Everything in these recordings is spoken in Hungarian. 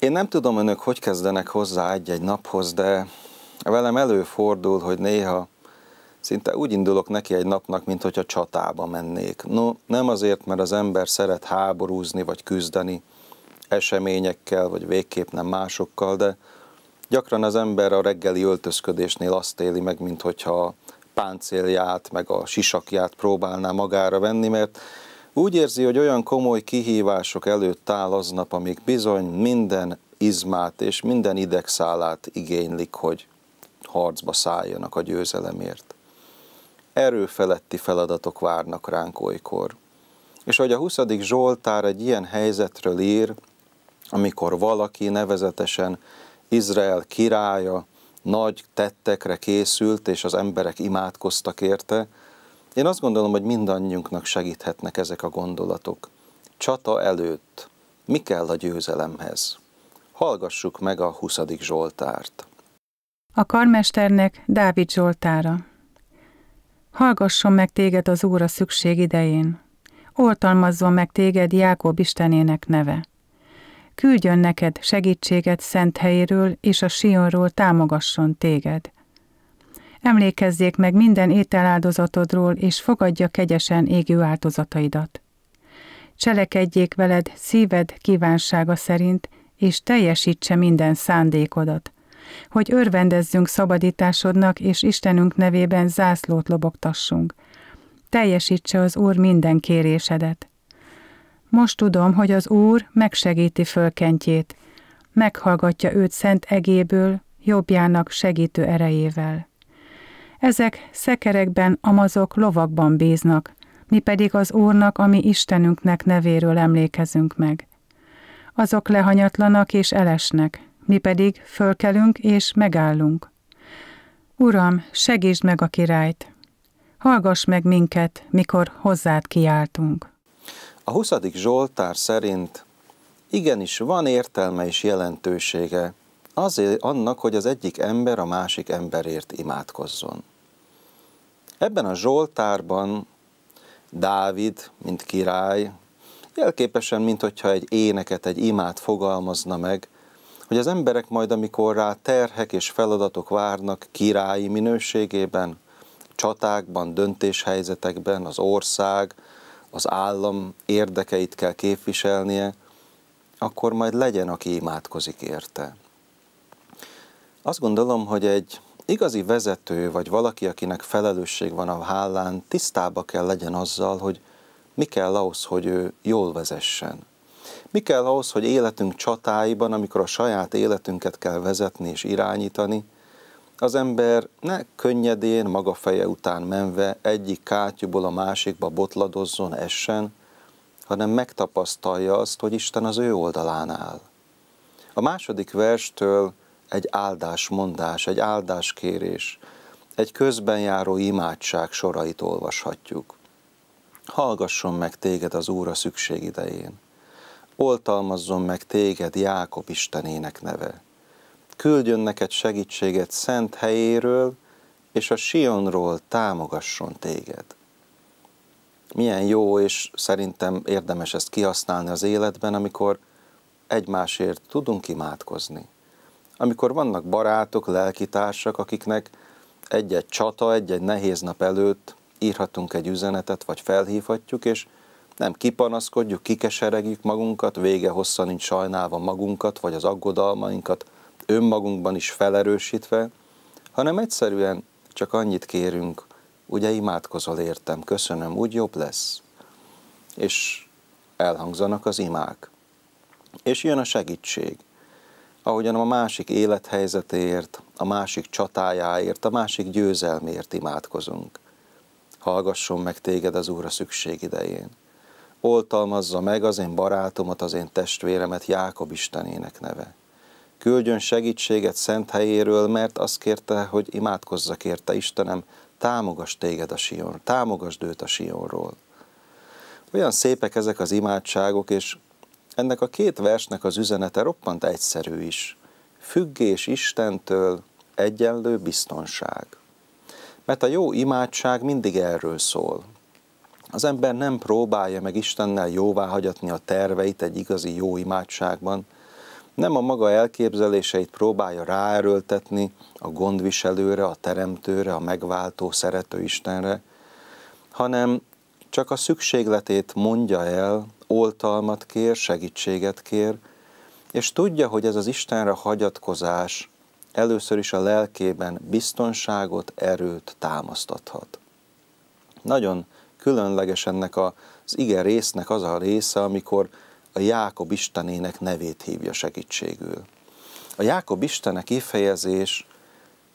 Én nem tudom önök, hogy kezdenek hozzá egy-egy naphoz, de velem előfordul, hogy néha szinte úgy indulok neki egy napnak, mint hogyha csatába mennék. No, nem azért, mert az ember szeret háborúzni vagy küzdeni eseményekkel, vagy végképp nem másokkal, de gyakran az ember a reggeli öltözködésnél azt éli meg, mint hogyha páncélját, meg a sisakját próbálná magára venni, mert úgy érzi, hogy olyan komoly kihívások előtt áll aznap, amik bizony minden izmát és minden idegszálát igénylik, hogy harcba szálljanak a győzelemért. Erőfeletti feladatok várnak ránk olykor. És hogy a 20. Zsoltár egy ilyen helyzetről ír, amikor valaki nevezetesen Izrael királya nagy tettekre készült, és az emberek imádkoztak érte, én azt gondolom, hogy mindannyiunknak segíthetnek ezek a gondolatok. Csata előtt mi kell a győzelemhez? Hallgassuk meg a 20. Zsoltárt. A karmesternek Dávid Zsoltára. Hallgasson meg téged az Úr a szükség idején. Oltalmazzon meg téged Jákob Istenének neve. Küldjön neked segítséget szent helyéről, és a Sionról támogasson téged – Emlékezzék meg minden ételáldozatodról, és fogadja kegyesen égő áldozataidat. Cselekedjék veled szíved kívánsága szerint, és teljesítse minden szándékodat, hogy örvendezzünk szabadításodnak, és Istenünk nevében zászlót lobogtassunk. Teljesítse az Úr minden kérésedet. Most tudom, hogy az Úr megsegíti fölkentjét, meghallgatja őt szent egéből, jobbjának segítő erejével. Ezek szekerekben, amazok lovakban bíznak, mi pedig az Úrnak, ami Istenünknek nevéről emlékezünk meg. Azok lehanyatlanak és elesnek, mi pedig fölkelünk és megállunk. Uram, segítsd meg a királyt! Hallgass meg minket, mikor hozzád kiáltunk. A 20. Zsoltár szerint igenis van értelme és jelentősége, azért annak, hogy az egyik ember a másik emberért imádkozzon. Ebben a Zsoltárban Dávid, mint király, jelképesen, mint hogyha egy éneket, egy imát fogalmazna meg, hogy az emberek majd, amikor rá terhek és feladatok várnak királyi minőségében, csatákban, döntéshelyzetekben, az ország, az állam érdekeit kell képviselnie, akkor majd legyen, aki imádkozik érte. Azt gondolom, hogy egy igazi vezető, vagy valaki, akinek felelősség van a hálán, tisztába kell legyen azzal, hogy mi kell ahhoz, hogy ő jól vezessen. Mi kell ahhoz, hogy életünk csatáiban, amikor a saját életünket kell vezetni és irányítani, az ember ne könnyedén, maga feje után menve egyik kátyúból a másikba botladozzon, essen, hanem megtapasztalja azt, hogy Isten az ő oldalán áll. A második verstől egy áldásmondás, egy áldáskérés, egy közben járó imádság sorait olvashatjuk. Hallgasson meg téged az Úr a szükség idején. Oltalmazzon meg téged Jákob Istenének neve. Küldjön neked segítséget szent helyéről, és a Sionról támogasson téged. Milyen jó, és szerintem érdemes ezt kihasználni az életben, amikor egymásért tudunk imádkozni amikor vannak barátok, lelkitársak, akiknek egy-egy csata, egy-egy nehéz nap előtt írhatunk egy üzenetet, vagy felhívhatjuk, és nem kipanaszkodjuk, kikeseregjük magunkat, vége hosszan nincs sajnálva magunkat, vagy az aggodalmainkat önmagunkban is felerősítve, hanem egyszerűen csak annyit kérünk, ugye imádkozol értem, köszönöm, úgy jobb lesz. És elhangzanak az imák. És jön a segítség ahogyan a másik élethelyzetéért, a másik csatájáért, a másik győzelmért imádkozunk. Hallgasson meg téged az Úr a szükség idején. Oltalmazza meg az én barátomat, az én testvéremet Jákob Istenének neve. Küldjön segítséget szent helyéről, mert azt kérte, hogy imádkozzak érte Istenem, támogass téged a Sion, támogasd őt a Sionról. Olyan szépek ezek az imádságok, és ennek a két versnek az üzenete roppant egyszerű is. Függés Istentől egyenlő biztonság. Mert a jó imádság mindig erről szól. Az ember nem próbálja meg Istennel jóvá hagyatni a terveit egy igazi jó imádságban, nem a maga elképzeléseit próbálja ráerőltetni a gondviselőre, a teremtőre, a megváltó, szerető Istenre, hanem csak a szükségletét mondja el, oltalmat kér, segítséget kér, és tudja, hogy ez az Istenre hagyatkozás először is a lelkében biztonságot, erőt támasztathat. Nagyon különleges ennek az ige résznek az a része, amikor a Jákob Istenének nevét hívja segítségül. A Jákob Istenek kifejezés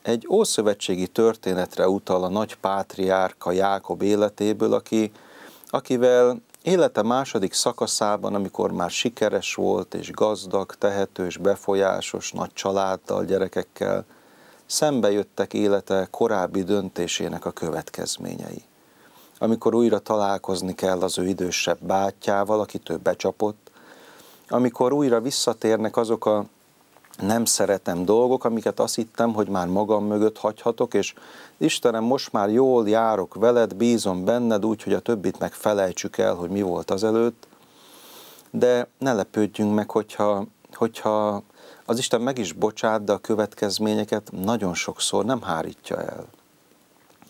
egy ószövetségi történetre utal a nagy pátriárka Jákob életéből, aki akivel élete második szakaszában, amikor már sikeres volt és gazdag, tehetős, befolyásos, nagy családdal, gyerekekkel, szembe jöttek élete korábbi döntésének a következményei. Amikor újra találkozni kell az ő idősebb bátyjával, akit ő becsapott, amikor újra visszatérnek azok a nem szeretem dolgok, amiket azt hittem, hogy már magam mögött hagyhatok, és Istenem, most már jól járok veled, bízom benned, úgy, hogy a többit meg felejtsük el, hogy mi volt az előtt, de ne lepődjünk meg, hogyha, hogyha az Isten meg is bocsát, de a következményeket nagyon sokszor nem hárítja el.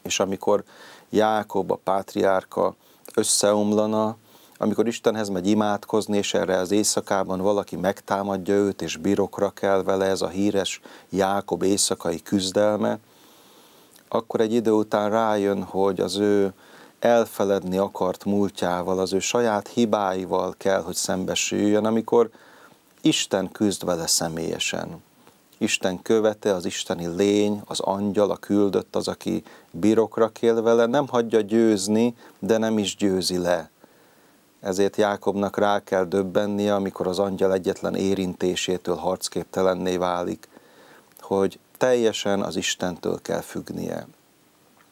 És amikor Jákob, a pátriárka összeomlana, amikor Istenhez megy imádkozni, és erre az éjszakában valaki megtámadja őt, és birokra kell vele ez a híres Jákob éjszakai küzdelme, akkor egy idő után rájön, hogy az ő elfeledni akart múltjával, az ő saját hibáival kell, hogy szembesüljön, amikor Isten küzd vele személyesen. Isten követe, az isteni lény, az angyal, a küldött, az, aki birokra kél vele, nem hagyja győzni, de nem is győzi le ezért Jákobnak rá kell döbbennie, amikor az angyal egyetlen érintésétől harcképtelenné válik, hogy teljesen az Istentől kell függnie.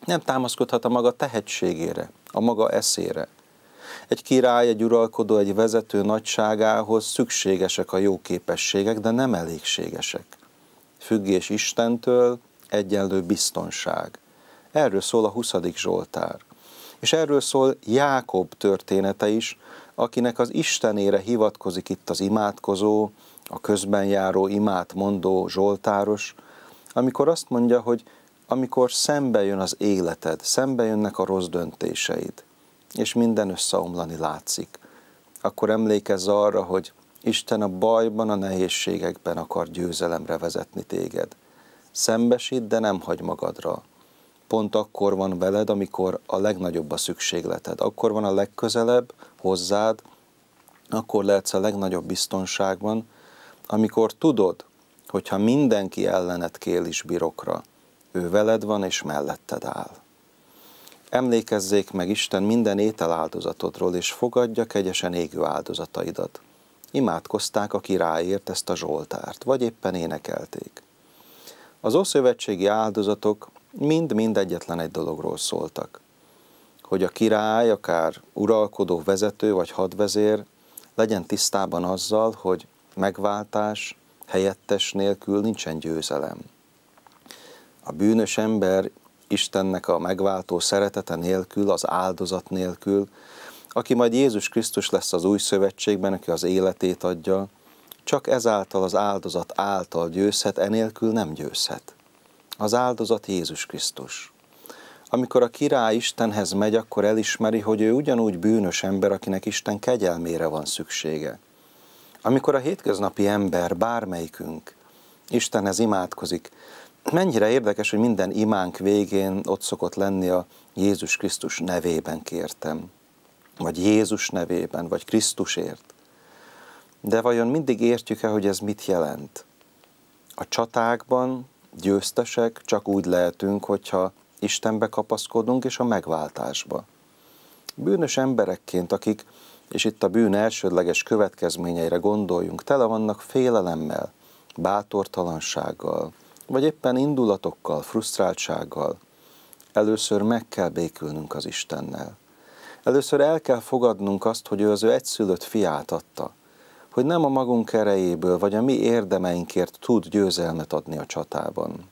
Nem támaszkodhat a maga tehetségére, a maga eszére. Egy király, egy uralkodó, egy vezető nagyságához szükségesek a jó képességek, de nem elégségesek. Függés Istentől, egyenlő biztonság. Erről szól a 20. Zsoltár. És erről szól Jákob története is, akinek az Istenére hivatkozik itt az imádkozó, a közben járó imát mondó Zsoltáros, amikor azt mondja, hogy amikor szembe jön az életed, szembe jönnek a rossz döntéseid, és minden összeomlani látszik, akkor emlékezz arra, hogy Isten a bajban, a nehézségekben akar győzelemre vezetni téged. Szembesít, de nem hagy magadra pont akkor van veled, amikor a legnagyobb a szükségleted. Akkor van a legközelebb hozzád, akkor lehetsz a legnagyobb biztonságban, amikor tudod, hogyha mindenki ellenet kél is birokra, ő veled van és melletted áll. Emlékezzék meg Isten minden étel áldozatodról és fogadja kegyesen égő áldozataidat. Imádkozták a királyért ezt a zsoltárt, vagy éppen énekelték. Az ószövetségi áldozatok mind-mind egyetlen egy dologról szóltak. Hogy a király, akár uralkodó, vezető vagy hadvezér legyen tisztában azzal, hogy megváltás helyettes nélkül nincsen győzelem. A bűnös ember Istennek a megváltó szeretete nélkül, az áldozat nélkül, aki majd Jézus Krisztus lesz az új szövetségben, aki az életét adja, csak ezáltal az áldozat által győzhet, enélkül nem győzhet. Az áldozat Jézus Krisztus. Amikor a király Istenhez megy, akkor elismeri, hogy ő ugyanúgy bűnös ember, akinek Isten kegyelmére van szüksége. Amikor a hétköznapi ember, bármelyikünk, Istenhez imádkozik, mennyire érdekes, hogy minden imánk végén ott szokott lenni a Jézus Krisztus nevében kértem, vagy Jézus nevében, vagy Krisztusért. De vajon mindig értjük-e, hogy ez mit jelent? A csatákban, győztesek csak úgy lehetünk, hogyha Istenbe kapaszkodunk és a megváltásba. Bűnös emberekként, akik, és itt a bűn elsődleges következményeire gondoljunk, tele vannak félelemmel, bátortalansággal, vagy éppen indulatokkal, frusztráltsággal, először meg kell békülnünk az Istennel. Először el kell fogadnunk azt, hogy ő az ő egyszülött fiát adta – hogy nem a magunk erejéből, vagy a mi érdemeinkért tud győzelmet adni a csatában,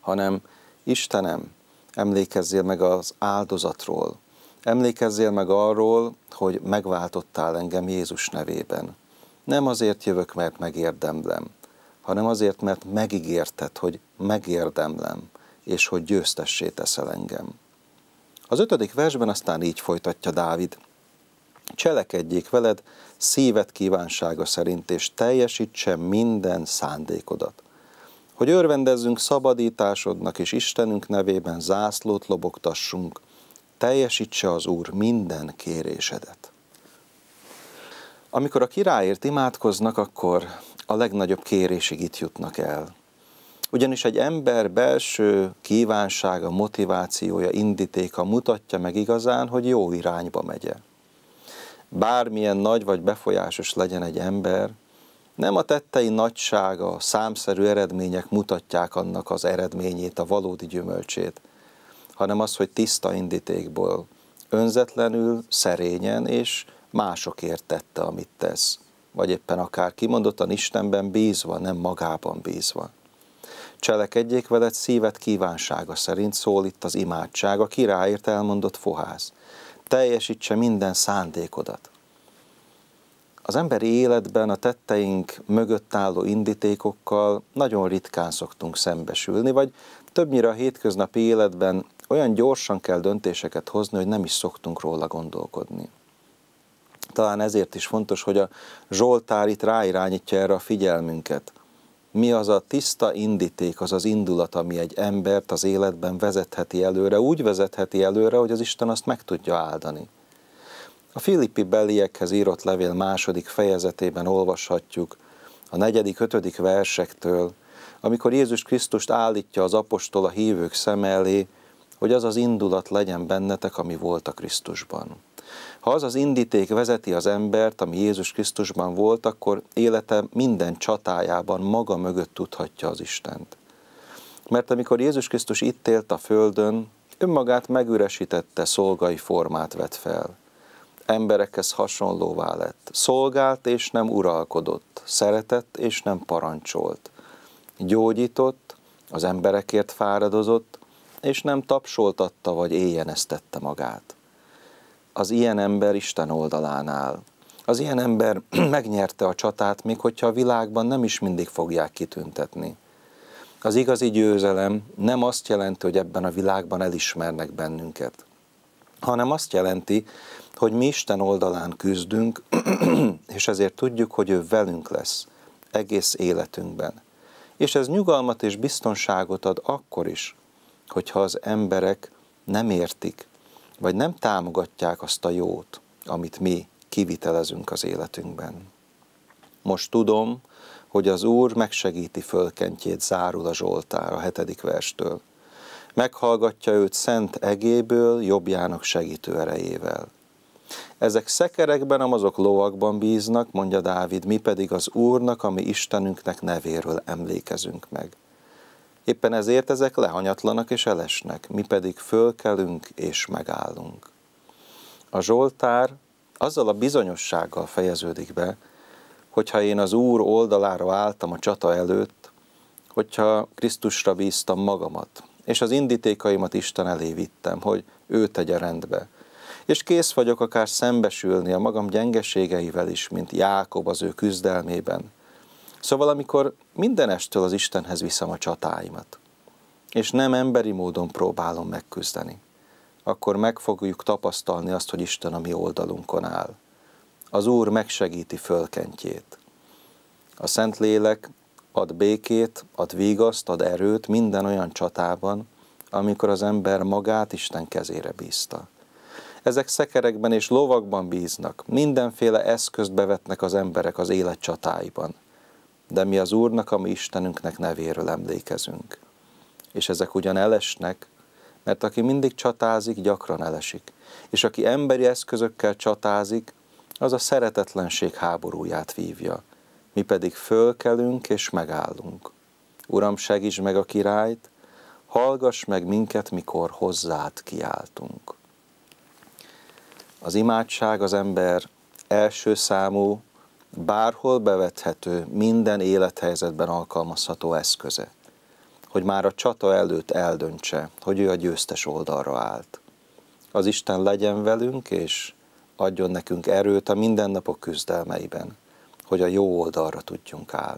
hanem Istenem, emlékezzél meg az áldozatról, emlékezzél meg arról, hogy megváltottál engem Jézus nevében. Nem azért jövök, mert megérdemlem, hanem azért, mert megígérted, hogy megérdemlem, és hogy győztessé teszel engem. Az ötödik versben aztán így folytatja Dávid – Cselekedjék veled szíved kívánsága szerint, és teljesítse minden szándékodat. Hogy örvendezzünk szabadításodnak, és Istenünk nevében zászlót lobogtassunk, teljesítse az Úr minden kérésedet. Amikor a királyért imádkoznak, akkor a legnagyobb kérésig itt jutnak el. Ugyanis egy ember belső kívánsága, motivációja, indítéka mutatja meg igazán, hogy jó irányba megye bármilyen nagy vagy befolyásos legyen egy ember, nem a tettei nagysága, a számszerű eredmények mutatják annak az eredményét, a valódi gyümölcsét, hanem az, hogy tiszta indítékból, önzetlenül, szerényen és másokért tette, amit tesz. Vagy éppen akár kimondottan Istenben bízva, nem magában bízva. Cselekedjék veled szíved kívánsága szerint szól itt az imádság, a királyért elmondott fohász teljesítse minden szándékodat. Az emberi életben a tetteink mögött álló indítékokkal nagyon ritkán szoktunk szembesülni, vagy többnyire a hétköznapi életben olyan gyorsan kell döntéseket hozni, hogy nem is szoktunk róla gondolkodni. Talán ezért is fontos, hogy a Zsoltár itt ráirányítja erre a figyelmünket – mi az a tiszta indíték, az az indulat, ami egy embert az életben vezetheti előre, úgy vezetheti előre, hogy az Isten azt meg tudja áldani. A Filippi beliekhez írott levél második fejezetében olvashatjuk a negyedik, ötödik versektől, amikor Jézus Krisztust állítja az apostol a hívők szem elé, hogy az az indulat legyen bennetek, ami volt a Krisztusban. Ha az az indíték vezeti az embert, ami Jézus Krisztusban volt, akkor élete minden csatájában maga mögött tudhatja az Istent. Mert amikor Jézus Krisztus itt élt a földön, önmagát megüresítette, szolgai formát vett fel. Emberekhez hasonlóvá lett. Szolgált és nem uralkodott. Szeretett és nem parancsolt. Gyógyított, az emberekért fáradozott, és nem tapsoltatta vagy éjjeneztette magát az ilyen ember Isten oldalán áll. Az ilyen ember megnyerte a csatát, még hogyha a világban nem is mindig fogják kitüntetni. Az igazi győzelem nem azt jelenti, hogy ebben a világban elismernek bennünket, hanem azt jelenti, hogy mi Isten oldalán küzdünk, és ezért tudjuk, hogy ő velünk lesz egész életünkben. És ez nyugalmat és biztonságot ad akkor is, hogyha az emberek nem értik, vagy nem támogatják azt a jót, amit mi kivitelezünk az életünkben. Most tudom, hogy az Úr megsegíti fölkentjét zárul a Zsoltár a hetedik verstől. Meghallgatja őt szent egéből, jobbjának segítő erejével. Ezek szekerekben, amazok lovakban bíznak, mondja Dávid, mi pedig az Úrnak, ami Istenünknek nevéről emlékezünk meg. Éppen ezért ezek lehanyatlanak és elesnek, mi pedig fölkelünk és megállunk. A Zsoltár azzal a bizonyossággal fejeződik be, hogyha én az Úr oldalára álltam a csata előtt, hogyha Krisztusra bíztam magamat, és az indítékaimat Isten elé vittem, hogy ő tegye rendbe. És kész vagyok akár szembesülni a magam gyengeségeivel is, mint Jákob az ő küzdelmében, Szóval amikor mindenestől az Istenhez viszem a csatáimat, és nem emberi módon próbálom megküzdeni, akkor meg fogjuk tapasztalni azt, hogy Isten a mi oldalunkon áll. Az Úr megsegíti fölkentjét. A Szent Lélek ad békét, ad vigaszt, ad erőt minden olyan csatában, amikor az ember magát Isten kezére bízta. Ezek szekerekben és lovakban bíznak, mindenféle eszközt bevetnek az emberek az élet csatáiban de mi az Úrnak, ami Istenünknek nevéről emlékezünk. És ezek ugyan elesnek, mert aki mindig csatázik, gyakran elesik. És aki emberi eszközökkel csatázik, az a szeretetlenség háborúját vívja. Mi pedig fölkelünk és megállunk. Uram, segíts meg a királyt, hallgass meg minket, mikor hozzád kiáltunk. Az imádság az ember első számú bárhol bevethető, minden élethelyzetben alkalmazható eszköze, hogy már a csata előtt eldöntse, hogy ő a győztes oldalra állt. Az Isten legyen velünk, és adjon nekünk erőt a mindennapok küzdelmeiben, hogy a jó oldalra tudjunk állni.